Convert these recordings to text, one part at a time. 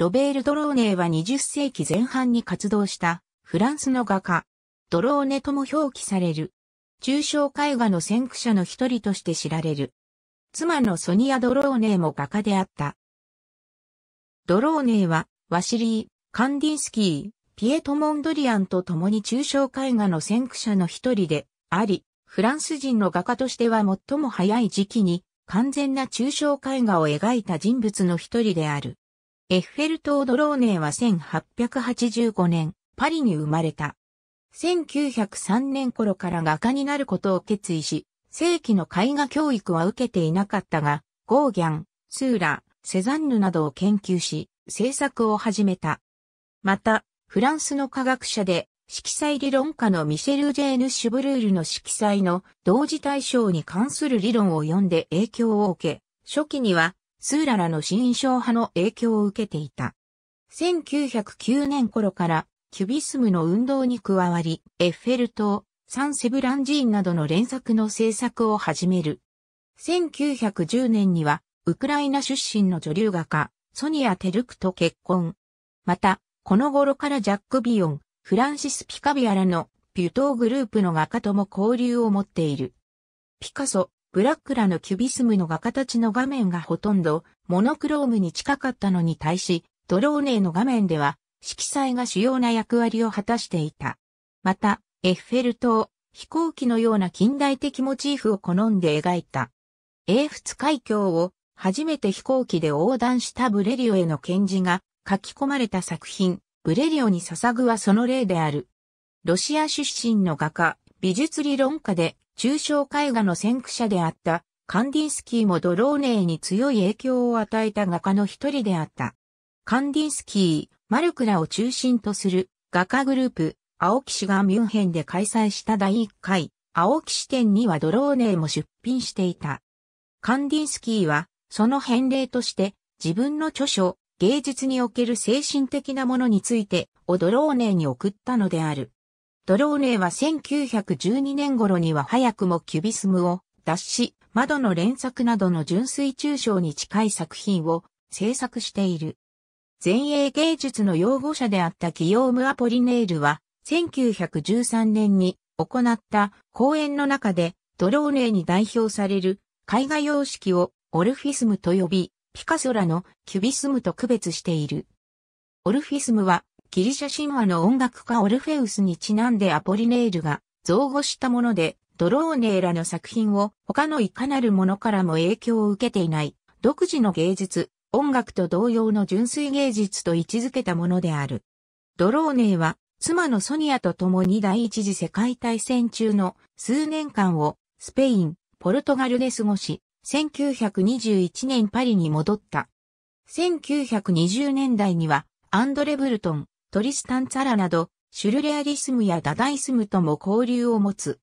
ロベール・ドローネーは20世紀前半に活動したフランスの画家。ドローネとも表記される。抽象絵画の先駆者の一人として知られる。妻のソニア・ドローネーも画家であった。ドローネーは、ワシリー、カンディンスキー、ピエト・モンドリアンと共に抽象絵画の先駆者の一人であり、フランス人の画家としては最も早い時期に完全な抽象絵画を描いた人物の一人である。エッフェル塔ドローネーは1885年、パリに生まれた。1903年頃から画家になることを決意し、正規の絵画教育は受けていなかったが、ゴーギャン、スーラ、セザンヌなどを研究し、制作を始めた。また、フランスの科学者で、色彩理論家のミシェル・ジェーヌ・シュブルールの色彩の同時対象に関する理論を読んで影響を受け、初期にはスーララの新印象派の影響を受けていた。1909年頃からキュビスムの運動に加わり、エッフェル塔、サンセブランジーンなどの連作の制作を始める。1910年には、ウクライナ出身の女流画家、ソニア・テルクと結婚。また、この頃からジャック・ビヨン、フランシス・ピカビアらのピュトーグループの画家とも交流を持っている。ピカソ、ブラックラのキュビスムの画家たちの画面がほとんどモノクロームに近かったのに対し、ドローネーの画面では色彩が主要な役割を果たしていた。また、エッフェル塔、飛行機のような近代的モチーフを好んで描いた。英仏海峡を初めて飛行機で横断したブレリオへの献示が書き込まれた作品、ブレリオに捧ぐはその例である。ロシア出身の画家、美術理論家で抽象絵画の先駆者であったカンディンスキーもドローネーに強い影響を与えた画家の一人であった。カンディンスキー、マルクラを中心とする画家グループ、青木氏がミュンヘンで開催した第1回、青木支展にはドローネーも出品していた。カンディンスキーは、その返礼として、自分の著書、芸術における精神的なものについて、をドローネーに送ったのである。ドローネーは1912年頃には早くもキュビスムを脱し、窓の連作などの純粋抽象に近い作品を制作している。前衛芸術の擁護者であったギヨーム・アポリネールは、1913年に行った講演の中で、ドローネーに代表される絵画様式をオルフィスムと呼び、ピカソラのキュビスムと区別している。オルフィスムはギリシャ神話の音楽家オルフェウスにちなんでアポリネールが造語したもので、ドローネーらの作品を他のいかなるものからも影響を受けていない独自の芸術、音楽と同様の純粋芸術と位置づけたものである。ドローネーは妻のソニアと共に第一次世界大戦中の数年間をスペイン、ポルトガルで過ごし、1921年パリに戻った。1920年代にはアンドレ・ブルトン、トリスタン・ツァラなど、シュルレアリスムやダダイスムとも交流を持つ。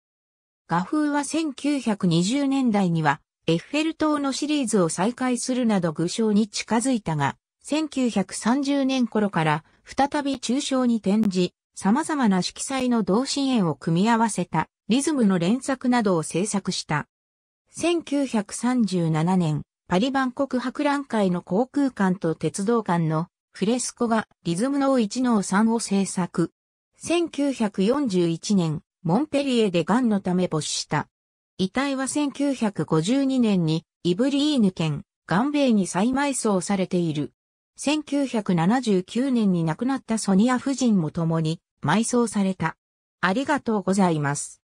画風は1920年代には、エッフェル塔のシリーズを再開するなど具象に近づいたが、1930年頃から再び抽象に転じ、様々な色彩の同心円を組み合わせたリズムの連作などを制作した。1937年、パリ万国博覧会の航空館と鉄道館のフレスコがリズムの1の3を制作。1941年、モンペリエで癌のため没した。遺体は1952年にイブリーヌ県、ガンベイに再埋葬されている。1979年に亡くなったソニア夫人も共に埋葬された。ありがとうございます。